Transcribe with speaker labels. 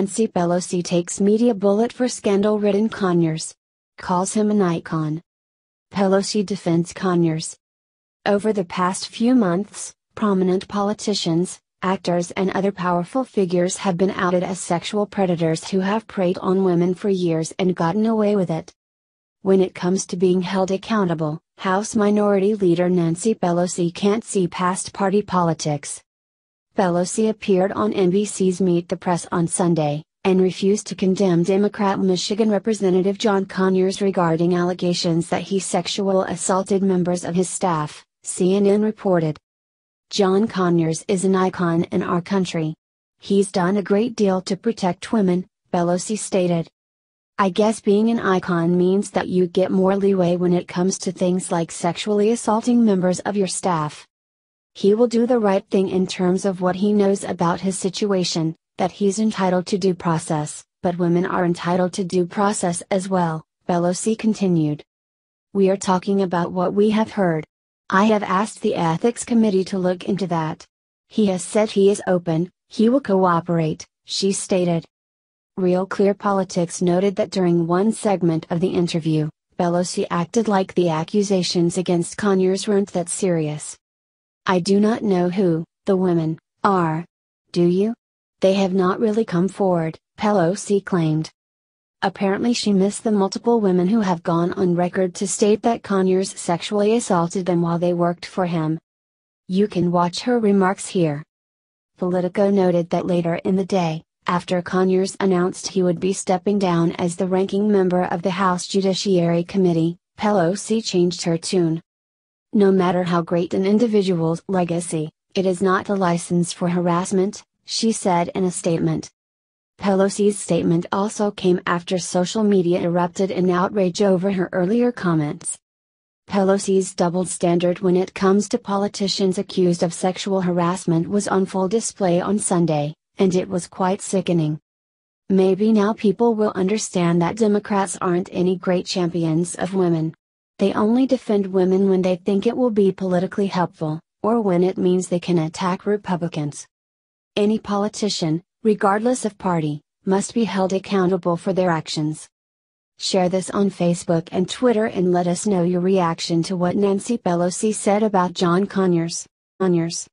Speaker 1: Nancy Pelosi takes media bullet for scandal ridden Conyers. Calls him an icon. Pelosi defends Conyers. Over the past few months, prominent politicians, actors, and other powerful figures have been outed as sexual predators who have preyed on women for years and gotten away with it. When it comes to being held accountable, House Minority Leader Nancy Pelosi can't see past party politics. Pelosi appeared on NBC's Meet the Press on Sunday, and refused to condemn Democrat Michigan Representative John Conyers regarding allegations that he sexual assaulted members of his staff, CNN reported. John Conyers is an icon in our country. He's done a great deal to protect women, Pelosi stated. I guess being an icon means that you get more leeway when it comes to things like sexually assaulting members of your staff, he will do the right thing in terms of what he knows about his situation, that he's entitled to due process, but women are entitled to due process as well, Bellosi continued. We are talking about what we have heard. I have asked the ethics committee to look into that. He has said he is open, he will cooperate, she stated. Real Clear Politics noted that during one segment of the interview, Bellosi acted like the accusations against Conyers weren't that serious, I do not know who the women are. Do you? They have not really come forward, Pelosi claimed. Apparently, she missed the multiple women who have gone on record to state that Conyers sexually assaulted them while they worked for him. You can watch her remarks here. Politico noted that later in the day, after Conyers announced he would be stepping down as the ranking member of the House Judiciary Committee, Pelosi changed her tune. No matter how great an individual's legacy, it is not a license for harassment, she said in a statement. Pelosi's statement also came after social media erupted in outrage over her earlier comments. Pelosi's double standard when it comes to politicians accused of sexual harassment was on full display on Sunday, and it was quite sickening. Maybe now people will understand that Democrats aren't any great champions of women. They only defend women when they think it will be politically helpful, or when it means they can attack Republicans. Any politician, regardless of party, must be held accountable for their actions. Share this on Facebook and Twitter and let us know your reaction to what Nancy Pelosi said about John Conyers. Conyers.